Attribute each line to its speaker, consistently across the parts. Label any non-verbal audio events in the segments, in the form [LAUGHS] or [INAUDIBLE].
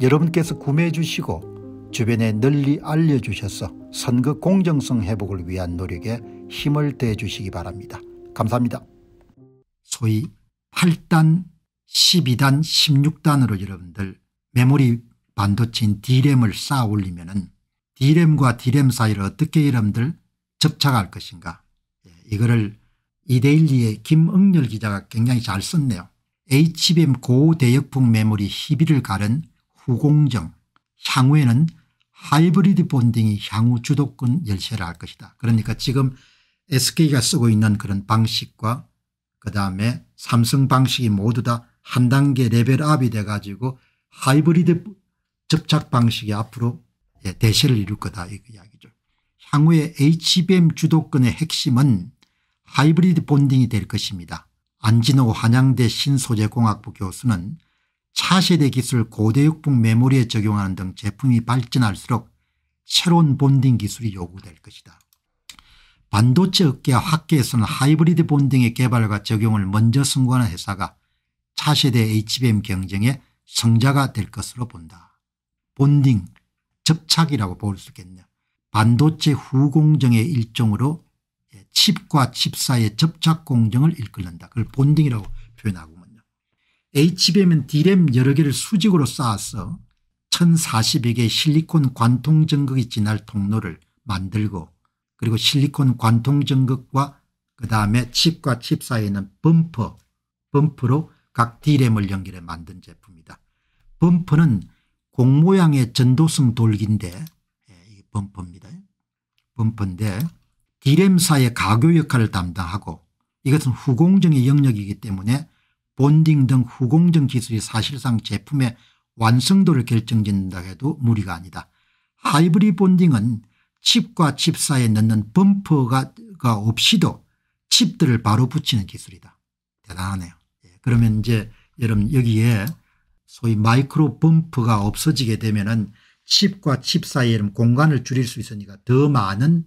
Speaker 1: 여러분께서 구매해 주시고 주변에 널리 알려주셔서 선거 공정성 회복을 위한 노력에 힘을 대해 주시기 바랍니다. 감사합니다. 소위 8단, 12단, 16단으로 여러분들 메모리 반도체인 D램을 쌓아 올리면 D램과 D램 사이를 어떻게 여러분들 접착할 것인가 예, 이거를 이데일리의 김응렬 기자가 굉장히 잘 썼네요. HBM 고대역풍 메모리 희비를 가른 후공정, 향후에는 하이브리드 본딩이 향후 주도권 열쇠를 할 것이다. 그러니까 지금 SK가 쓰고 있는 그런 방식과 그다음에 삼성 방식이 모두 다 한 단계 레벨업이 돼 가지고 하이브리드 접착 방식이 앞으로 예, 대세를 이룰 거다 이 이야기죠. 향후에 HBM 주도권의 핵심은 하이브리드 본딩이 될 것입니다. 안진호 한양대 신소재공학부 교수는 차세대 기술 고대육풍 메모리에 적용하는 등 제품이 발전할수록 새로운 본딩 기술이 요구될 것이다. 반도체 업계 학계에서는 하이브리드 본딩의 개발과 적용을 먼저 승부하는 회사가 차세대 HBM 경쟁의 성자가 될 것으로 본다. 본딩, 접착이라고 볼 수 있겠네요. 반도체 후공정의 일종으로 예, 칩과 칩 사이의 접착 공정을 일컫는다. 그걸 본딩이라고 표현하고 HBM은 D램 여러 개를 수직으로 쌓아서 1040여 개의 실리콘 관통전극이 지날 통로를 만들고 그리고 실리콘 관통전극과 그 다음에 칩과 칩 사이에는 있 범퍼, 범퍼로 각 D램을 연결해 만든 제품이다. 범퍼는 공 모양의 전도성 돌기인데 예, 이 범퍼입니다. 범퍼인데 D램 사이의 가교 역할을 담당하고 이것은 후공정의 영역이기 때문에 본딩 등 후공 정 기술이 사실상 제품의 완성도를 결정짓는다 해도 무리가 아니다. 하이브리 본딩은 칩과 칩 사이에 넣는 범퍼가 없이도 칩들을 바로 붙이는 기술이다. 대단하네요. 예, 그러면 이제 여러분 여기에 소위 마이크로 범퍼가 없어지게 되면은 칩과 칩 사이에 공간을 줄일 수 있으니까 더 많은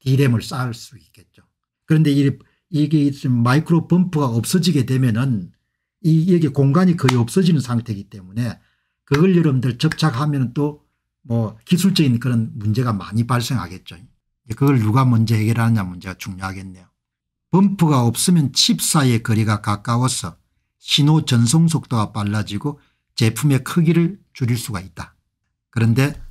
Speaker 1: 디램을 쌓을 수 있겠죠. 그런데 이게 마이크로 범퍼가 없어지게 되면은 이, 여기 공간이 거의 없어지는 상태이기 때문에 그걸 여러분들 접착하면 또 뭐 기술적인 그런 문제가 많이 발생하겠죠. 그걸 누가 먼저 해결하느냐 문제가 중요하겠네요. 범프가 없으면 칩 사이의 거리가 가까워서 신호 전송 속도가 빨라지고 제품의 크기를 줄일 수가 있다. 그런데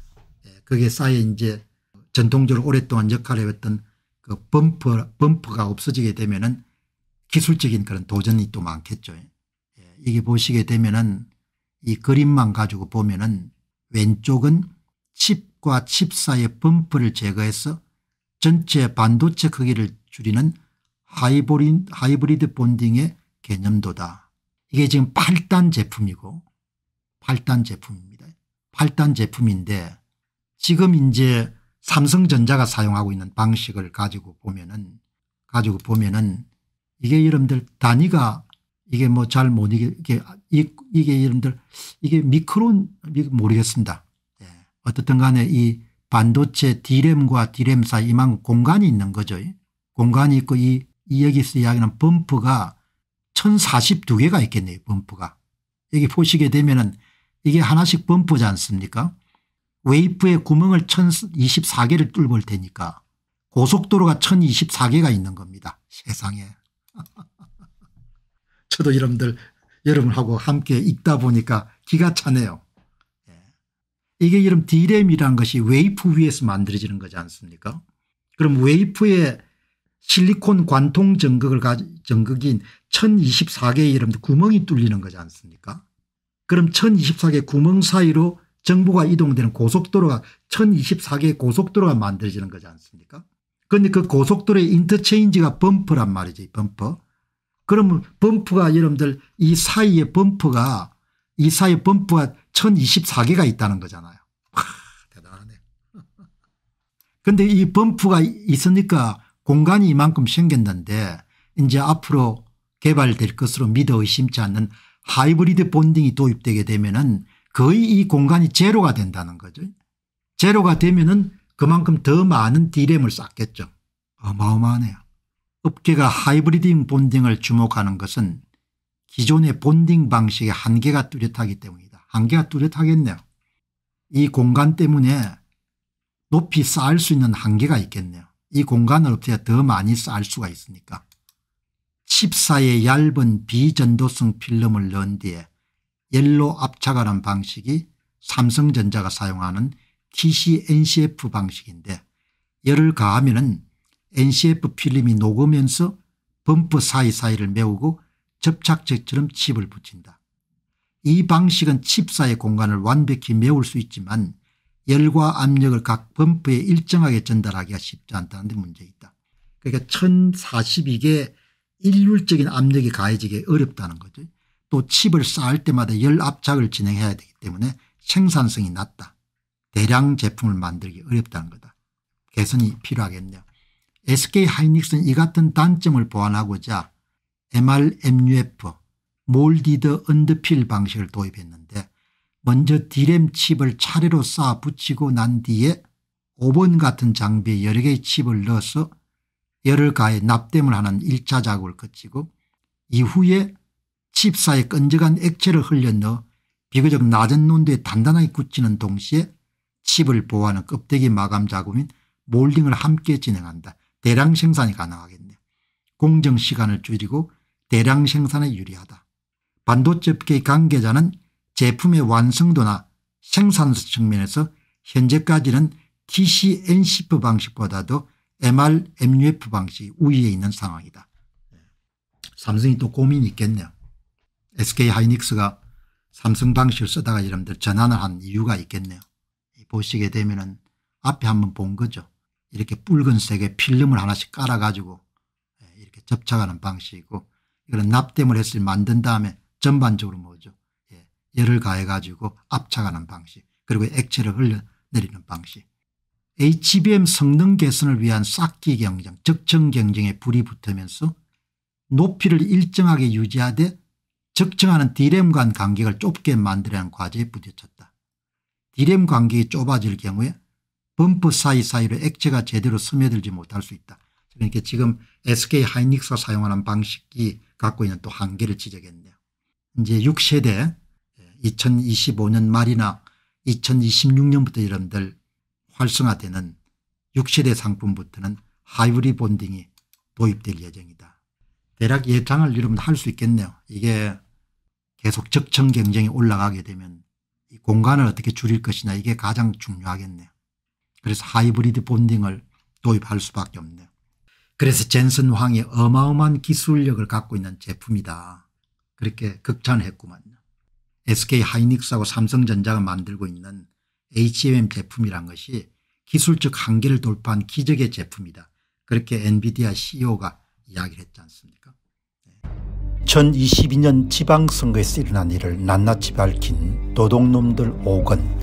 Speaker 1: 예, 그게 쌓여 이제 전통적으로 오랫동안 역할을 했던 그 범퍼, 범퍼가 없어지게 되면은 기술적인 그런 도전이 또 많겠죠. 이게 보시게 되면은 이 그림만 가지고 보면은 왼쪽은 칩과 칩 사이의 범프를 제거해서 전체 반도체 크기를 줄이는 하이브리, 드 본딩의 개념도다. 이게 지금 8단 제품이고 8단 제품입니다. 8단 제품인데 지금 이제 삼성전자가 사용하고 있는 방식을 가지고 보면은 가지고 보면은 이게 여러분들 단위가 이게 뭐잘못 이게 이게 이게 들 이게 미크론 모르겠습니다. 예. 어떻든 간에 이 반도체 디램과 디램 사이 이만 공간이 있는 거죠. 공간이 있고 이, 이 여기서 이야기하는 범프가 1042개가 있겠네요. 범프가. 여기 보시게 되면은 이게 하나씩 범프지 않습니까? 웨이프의 구멍을 1024개를 뚫을 테니까 고속도로가 1024개가 있는 겁니다. 세상에. 저도 여러분들 여러분하고 함께 읽다 보니까 기가 차네요. 예. 이게 이런 디램이라는 것이 웨이프 위에서 만들어지는 거지 않습니까 그럼 웨이프에 실리콘 관통 전극을 전극인 1024개의 이름 구멍이 뚫리는 거지 않습니까 그럼 1024개 구멍 사이로 정보가 이동되는 고속도로가 1024개의 고속도로가 만들어지는 거지 않습니까 그런데 그 고속도로의 인터체인지가 범퍼란 말이지 범퍼 그러면 범프가 여러분들 이 사이에 범프가 이 사이에 범프가 1024개가 있다는 거잖아요. [LAUGHS] 대단하네. [LAUGHS] 근데 이 범프가 있으니까 공간이 이만큼 생겼는데 이제 앞으로 개발될 것으로 믿어 의심치 않는 하이브리드 본딩이 도입되게 되면은 거의 이 공간이 제로가 된다는 거죠. 제로가 되면은 그만큼 더 많은 D램을 쌓겠죠. 어마어마하네요. 업계가 하이브리딩 본딩을 주목하는 것은 기존의 본딩 방식의 한계가 뚜렷하기 때문이다. 한계가 뚜렷하겠네요. 이 공간 때문에 높이 쌓을 수 있는 한계가 있겠네요. 이 공간을 업체가 더 많이 쌓을 수가 있으니까. 14의 얇은 비전도성 필름을 넣은 뒤에 옐로 압착하는 방식이 삼성전자가 사용하는 TCNCF 방식인데 열을 가하면 NCF 필름이 녹으면서 범퍼 사이사이를 메우고 접착제처럼 칩을 붙인다. 이 방식은 칩사의 공간을 완벽히 메울 수 있지만 열과 압력을 각 범퍼에 일정하게 전달하기가 쉽지 않다는 데 문제 있다. 그러니까 1042개 일률적인 압력이 가해지기 어렵다는 거죠. 또 칩을 쌓을 때마다 열 압착을 진행해야 되기 때문에 생산성이 낮다. 대량 제품을 만들기 어렵다는 거다. 개선이 필요하겠네요. SK 하이닉스는 이 같은 단점을 보완하고자 MRMUF 몰디드 언드필 방식을 도입했는데 먼저 디램 칩을 차례로 쌓아 붙이고 난 뒤에 5번 같은 장비에 여러 개의 칩을 넣어서 열을 가해 납땜을 하는 1차 작업을 거치고 이후에 칩 사이 에 끈적한 액체를 흘려넣어 비교적 낮은 온도에 단단하게 굳히는 동시에 칩을 보호하는 껍데기 마감 작업인 몰딩을 함께 진행한다. 대량 생산이 가능하겠네요. 공정 시간을 줄이고 대량 생산에 유리하다. 반도체 업계 관계자는 제품의 완성도나 생산 측면에서 현재까지는 TCNCF 방식보다도 MR, MUF 방식이 우위에 있는 상황이다. 삼성이 또 고민이 있겠네요. SK하이닉스가 삼성 방식을 쓰다가 여러분들 전환을 한 이유가 있겠네요. 보시게 되면 은 앞에 한번 본 거죠. 이렇게 붉은색의 필름을 하나씩 깔아가지고 예, 이렇게 접착하는 방식이고 이거는 납땜을 했을 만든 다음에 전반적으로 뭐죠 예, 열을 가해가지고 압착하는 방식 그리고 액체를 흘려내리는 방식 HBM 성능 개선을 위한 쌓기 경쟁 적정 경쟁에 불이 붙으면서 높이를 일정하게 유지하되 적정하는 디램간 간격을 좁게 만들어야 하는 과제에 부딪혔다. 디램 간격이 좁아질 경우에 범프 사이사이로 액체가 제대로 스며들지 못할 수 있다. 그러니까 지금 SK 하이닉스가 사용하는 방식이 갖고 있는 또 한계를 지적했네요. 이제 6세대 2025년 예, 말이나 2026년부터 여러분들 활성화되는 6세대 상품부터는 하이브리 본딩이 도입될 예정이다. 대략 예상을 여러분 할수 있겠네요. 이게 계속 적정 경쟁이 올라가게 되면 공간을 어떻게 줄일 것이냐 이게 가장 중요하겠네요. 그래서 하이브리드 본딩을 도입할 수밖에 없네요. 그래서 젠슨 황이 어마어마한 기술력을 갖고 있는 제품이다. 그렇게 극찬했구만 SK 하이닉스하고 삼성전자가 만들고 있는 HMM 제품이란 것이 기술적 한계를 돌파한 기적의 제품이다. 그렇게 엔비디아 CEO가 이야기를 했지 않습니까? 2022년 지방선거에서 일어난 일을 낱낱이 밝힌 도둑놈들 5권